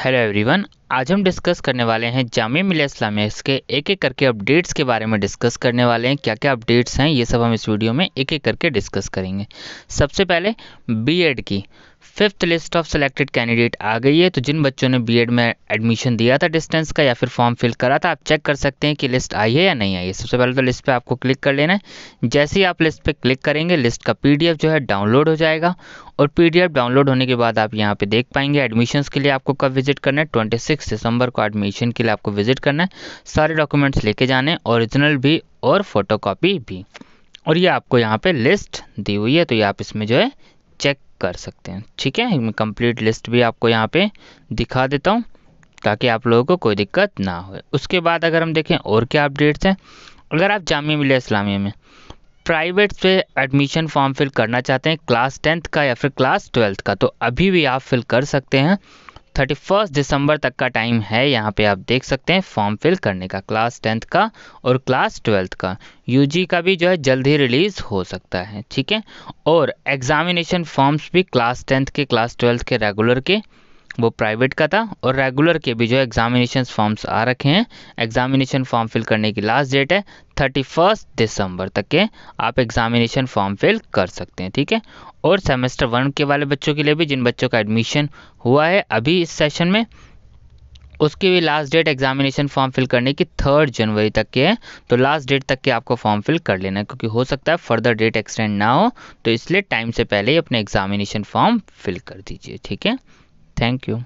hello everyone आज हम discuss करने वाले हैं जामिया मिलिया इस्लामिया इसके एक एक करके अपडेट्स के बारे में डिस्कस करने वाले हैं क्या क्या अपडेट्स हैं ये सब हम इस वीडियो में एक एक करके डिस्कस करेंगे सबसे पहले बीएड की fifth list of selected candidate आ गई है तो जिन बच्चों ने बीएड में एडमिशन दिया था डिस्टेंस का या फिर फॉर्म फिल करा था आप चेक कर सकते हैं कि लिस्ट आई है या नहीं आई है सबसे पहले तो लिस्ट पे आपको क्लिक कर लेना है जैसे ही आप लिस्ट पे क्लिक करेंगे लिस्ट का पीडीएफ जो है डाउनलोड हो जाएगा और पी डाउनलोड होने के बाद आप यहाँ पर देख पाएंगे एडमिशन्स के लिए आपको कब विजिट करना है ट्वेंटी सिक्स दिसंबर को एडमिशन के लिए आपको विजिट करना है सारे डॉक्यूमेंट्स लेके जाने ओरिजिनल भी और फोटोकॉपी भी और ये आपको यहाँ पे लिस्ट दी हुई है तो ये आप इसमें जो है चेक कर सकते हैं ठीक है मैं कंप्लीट लिस्ट भी आपको यहाँ पे दिखा देता हूँ ताकि आप लोगों को कोई दिक्कत ना हो उसके बाद अगर हम देखें और क्या अपडेट्स हैं अगर आप जामिया मिलिया इस्लामिया में प्राइवेट से एडमिशन फॉर्म फिल करना चाहते हैं क्लास टेंथ का या फिर क्लास ट्वेल्थ का तो अभी भी आप फिल कर सकते हैं थर्टी फर्स्ट दिसंबर तक का टाइम है यहाँ पे आप देख सकते हैं फॉर्म फिल करने का क्लास टेंथ का और क्लास ट्वेल्थ का यूजी का भी जो है जल्द ही रिलीज़ हो सकता है ठीक है और एग्जामिनेशन फॉर्म्स भी क्लास टेंथ के क्लास ट्वेल्थ के रेगुलर के वो प्राइवेट का था और रेगुलर के भी जो एग्जामिनेशन फॉर्म्स आ रखे हैं एग्जामिनेशन फॉर्म फिल करने की लास्ट डेट है थर्टी फर्स्ट दिसंबर तक के आप एग्जामिनेशन फॉर्म फिल कर सकते हैं ठीक है और सेमेस्टर वन के वाले बच्चों के लिए भी जिन बच्चों का एडमिशन हुआ है अभी इस सेशन में उसकी भी last date examination form fill करने की थर्ड जनवरी तक के है तो लास्ट डेट तक के आपको फॉर्म फिल कर लेना है क्योंकि हो सकता है फर्दर डेट एक्सटेंड ना हो तो इसलिए टाइम से पहले ही अपने एग्जामिनेशन फॉर्म फिल कर दीजिए ठीक है Thank you.